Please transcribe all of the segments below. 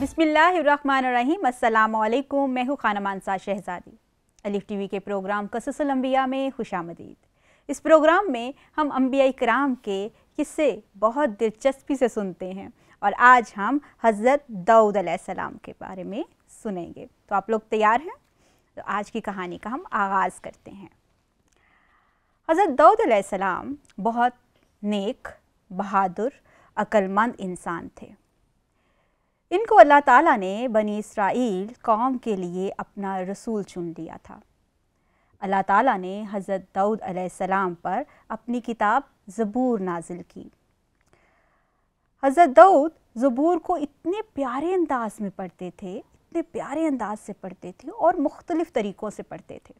बिसमीम मैं हूँ खाना मानसा शहजादी टी टीवी के प्रोग्राम अम्बिया में खुश आमदीद इस प्रोग्राम में हम अम्बिया कराम के किस्से बहुत दिलचस्पी से सुनते हैं और आज हम हज़रत दाऊद सलाम के बारे में सुनेंगे तो आप लोग तैयार हैं तो आज की कहानी का हम आगाज़ करते हैं हज़रत दाऊद बहुत नेक बहादुर अक्लमंद इंसान थे इनको अल्लाह ताला ने बनी इसराइल कौम के लिए अपना रसूल चुन लिया था अल्लाह ताला ने हज़रत दाऊद सलाम पर अपनी किताब ज़बूर नाजिल की हज़रत दाऊद ज़बूर को इतने प्यारे अंदाज में पढ़ते थे इतने प्यारे अंदाज से पढ़ते थे और मुख्तलिफ़ तरीक़ों से पढ़ते थे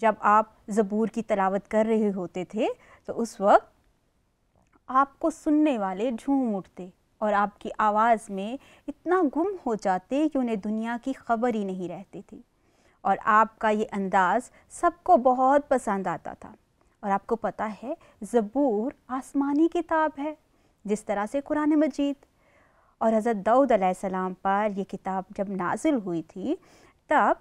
जब आप ज़बूर की तलावत कर रहे होते थे तो उस वक्त आपको सुनने वाले झूम उठते और आपकी आवाज़ में इतना गुम हो जाते कि उन्हें दुनिया की खबर ही नहीं रहती थी और आपका ये अंदाज़ सबको बहुत पसंद आता था और आपको पता है ज़बूर आसमानी किताब है जिस तरह से कुरान मजीद और हज़रत दाऊद सलाम पर यह किताब जब नाजिल हुई थी तब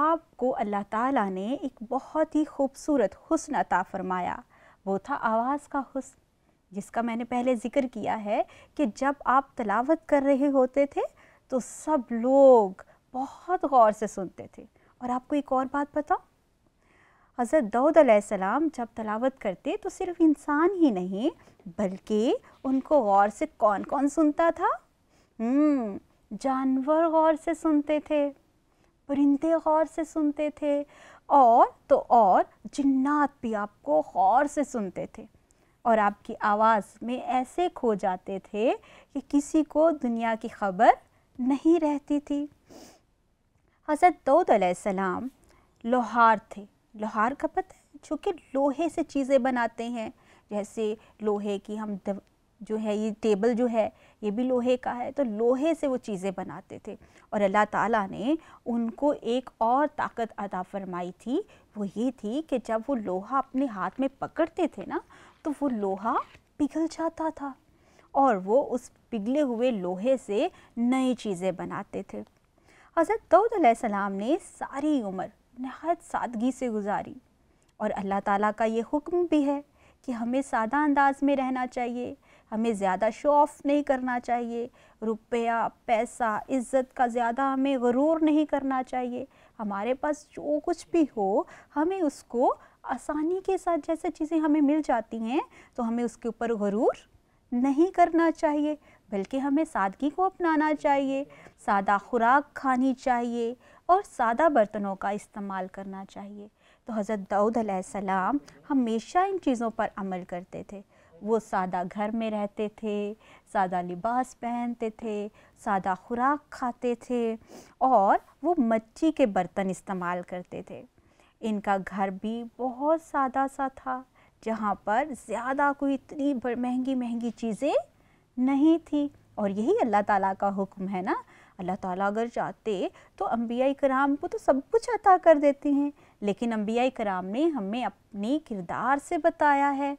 आपको अल्लाह ताला ने एक बहुत ही खूबसूरत हुस्न अता फरमाया वो था आवाज़ का हुस्न जिसका मैंने पहले ज़िक्र किया है कि जब आप तलावत कर रहे होते थे तो सब लोग बहुत गौर से सुनते थे और आपको एक और बात बताओ हज़रत दाऊद अलैहिस्सलाम जब तलावत करते तो सिर्फ इंसान ही नहीं बल्कि उनको गौर से कौन कौन सुनता था हम्म, जानवर गौर से सुनते थे परिंदे गौर से सुनते थे और तो और जिन्नात भी आपको गौर से सुनते थे और आपकी आवाज़ में ऐसे खो जाते थे कि किसी को दुनिया की खबर नहीं रहती थी हज़रत दाऊद सलाम लोहार थे लोहार का पता है जो कि लोहे से चीज़ें बनाते हैं जैसे लोहे की हम जो है ये टेबल जो है ये भी लोहे का है तो लोहे से वो चीज़ें बनाते थे और अल्लाह ताला ने उनको एक और ताकत अदा फरमाई थी वो ये थी कि जब वो लोहा अपने हाथ में पकड़ते थे ना तो वो लोहा पिघल जाता था और वो उस पिघले हुए लोहे से नई चीज़ें बनाते थे हज़रत दाऊद सलाम ने सारी उम्र नहायत सादगी से गुजारी और अल्लाह ताला का ये हुक्म भी है कि हमें सादा अंदाज में रहना चाहिए हमें ज़्यादा शो ऑफ नहीं करना चाहिए रुपया पैसा इज़्ज़त का ज़्यादा हमें गरूर नहीं करना चाहिए हमारे पास जो कुछ भी हो हमें उसको आसानी के साथ जैसे चीज़ें हमें मिल जाती हैं तो हमें उसके ऊपर गरूर नहीं करना चाहिए बल्कि हमें सादगी को अपनाना चाहिए सादा खुराक खानी चाहिए और सादा बर्तनों का इस्तेमाल करना चाहिए तो हज़रत दाऊद हमेशा इन चीज़ों पर अमल करते थे वो सादा घर में रहते थे सादा लिबास पहनते थे सादा खुराक खाते थे और वो मच्छी के बर्तन इस्तेमाल करते थे इनका घर भी बहुत सादा सा था जहाँ पर ज़्यादा कोई इतनी महंगी महंगी चीज़ें नहीं थी और यही अल्लाह ताला का हुक्म है ना अल्लाह ताला अगर चाहते तो अम्बिया कराम को तो सब कुछ अता कर देते हैं लेकिन अम्बिया कराम ने हमें अपने किरदार से बताया है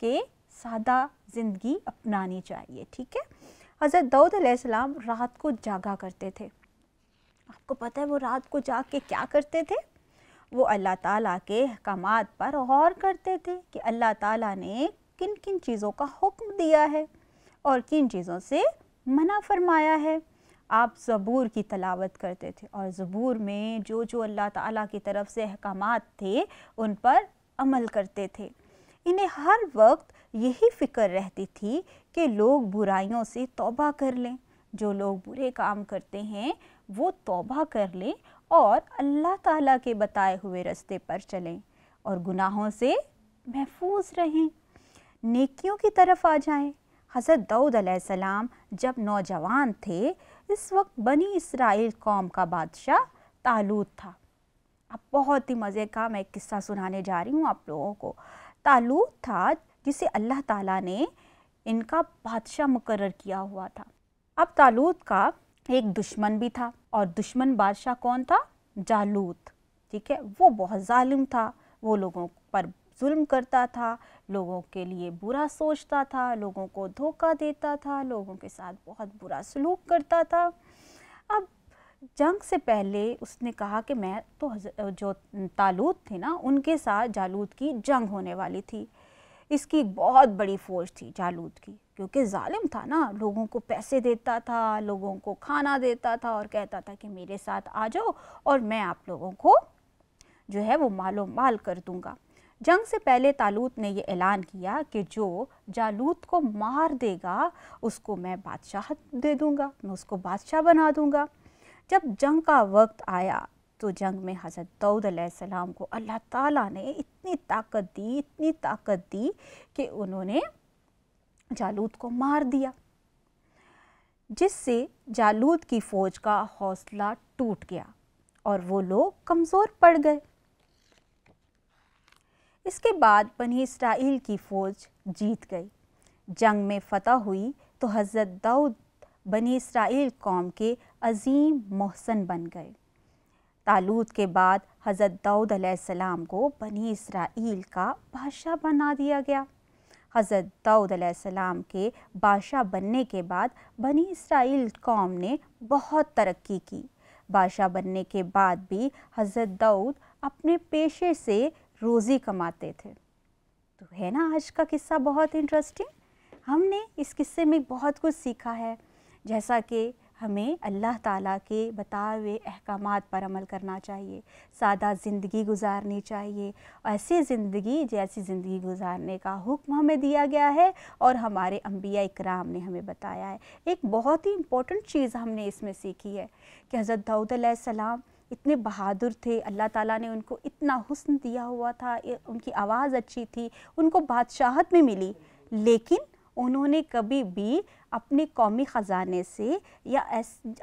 कि सादा ज़िंदगी अपनानी चाहिए ठीक है हज़रत दाऊद अलैहिस्सलाम रात को जागा करते थे आपको पता है वो रात को जाग के क्या करते थे वो अल्लाह ताला के अहकाम पर गौर करते थे कि अल्लाह ताला ने किन किन चीज़ों का हुक्म दिया है और किन चीज़ों से मना फरमाया है आप ज़बूर की तलावत करते थे और ज़बूर में जो जो अल्लाह ताला की तरफ से अहकाम थे उन पर अमल करते थे इन्हें हर वक्त यही फ़िक्र रहती थी कि लोग बुराइयों से तौबा कर लें जो लोग बुरे काम करते हैं वो तौबा कर लें और अल्लाह ताला के बताए हुए रास्ते पर चलें और गुनाहों से महफूज रहें नेकियों की तरफ आ जाएं। हज़रत दाऊद सलाम जब नौजवान थे इस वक्त बनी इसराइल कौम का बादशाह तालूत था अब बहुत ही मज़े का मैं किस्सा सुनाने जा रही हूँ आप लोगों को तालूत था जिसे अल्लाह ताला ने इनका बादशाह मुकर किया हुआ था अब तालूत का एक दुश्मन भी था और दुश्मन बादशाह कौन था जालूत ठीक है वो बहुत ालिम था वो लोगों पर जुल्म करता था लोगों के लिए बुरा सोचता था लोगों को धोखा देता था लोगों के साथ बहुत बुरा सलूक करता था अब जंग से पहले उसने कहा कि मैं तो जो तालूत थे ना उनके साथ जालूत की जंग होने वाली थी इसकी बहुत बड़ी फ़ौज थी जालूद की क्योंकि ालिम था ना लोगों को पैसे देता था लोगों को खाना देता था और कहता था कि मेरे साथ आ जाओ और मैं आप लोगों को जो है वो मालो माल कर दूँगा जंग से पहले तालूत ने ये ऐलान किया कि जो जालूत को मार देगा उसको मैं बादशाह दे दूँगा मैं उसको बादशाह बना दूँगा जब जंग का वक्त आया तो जंग में हज़रत दाऊद को अल्लाह ताला ने इतनी ताकत दी इतनी ताकत दी कि उन्होंने जालूद को मार दिया जिससे जालूद की फ़ौज का हौसला टूट गया और वो लोग कमज़ोर पड़ गए इसके बाद बनी इसराइल की फ़ौज जीत गई जंग में फतह हुई तो हज़रत दाऊद बनी इसराइल कौम के अजीम मोहसन बन गए तालूत के बाद हज़रत दाऊद अलैहिस्सलाम को बनी इसराइल का बादशाह बना दिया गया हज़रत दाऊद अलैहिस्सलाम के बादशाह बनने के बाद बनी इसराइल कौम ने बहुत तरक्की की बादशाह बनने के बाद भी हज़रत दाऊद अपने पेशे से रोज़ी कमाते थे तो है ना आज का किस्सा बहुत इंटरेस्टिंग हमने इस किस्से में बहुत कुछ सीखा है जैसा कि हमें अल्लाह ताला के बताए हुए अहकाम पर अमल करना चाहिए सादा ज़िंदगी गुजारनी चाहिए ऐसी ज़िंदगी जैसी ज़िंदगी गुजारने का हुक्म हमें दिया गया है और हमारे अम्बिया इकराम ने हमें बताया है एक बहुत ही इम्पोर्टेंट चीज़ हमने इसमें सीखी है कि हज़रत दाऊद सलाम इतने बहादुर थे अल्लाह ताला ने उनको इतना हुस्न दिया हुआ था उनकी आवाज़ अच्छी थी उनको बादशाहत में मिली लेकिन उन्होंने कभी भी अपने कौमी ख़जाने से या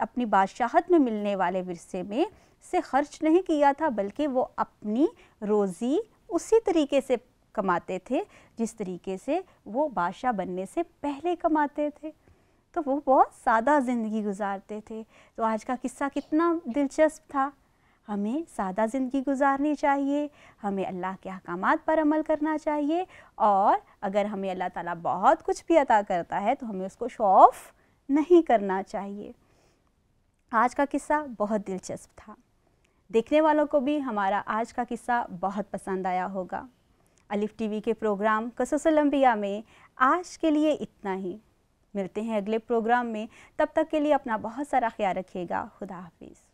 अपनी बादशाहत में मिलने वाले विरसे में से खर्च नहीं किया था बल्कि वो अपनी रोज़ी उसी तरीके से कमाते थे जिस तरीके से वो बादशाह बनने से पहले कमाते थे तो वो बहुत सादा ज़िंदगी गुजारते थे तो आज का किस्सा कितना दिलचस्प था हमें सादा ज़िंदगी गुजारनी चाहिए हमें अल्लाह के अहकाम पर अमल करना चाहिए और अगर हमें अल्लाह ताला बहुत कुछ भी अता करता है तो हमें उसको शो ऑफ नहीं करना चाहिए आज का किस्सा बहुत दिलचस्प था देखने वालों को भी हमारा आज का किस्सा बहुत पसंद आया होगा अलिफ टीवी के प्रोग्राम कसोसलम्बिया में आज के लिए इतना ही मिलते हैं अगले प्रोग्राम में तब तक के लिए अपना बहुत सारा ख्याल रखिएगा खुदा हाफिज़